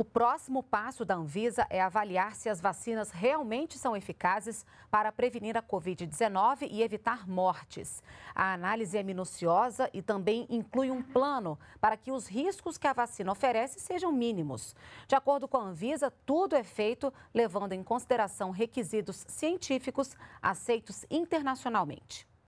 O próximo passo da Anvisa é avaliar se as vacinas realmente são eficazes para prevenir a Covid-19 e evitar mortes. A análise é minuciosa e também inclui um plano para que os riscos que a vacina oferece sejam mínimos. De acordo com a Anvisa, tudo é feito levando em consideração requisitos científicos aceitos internacionalmente.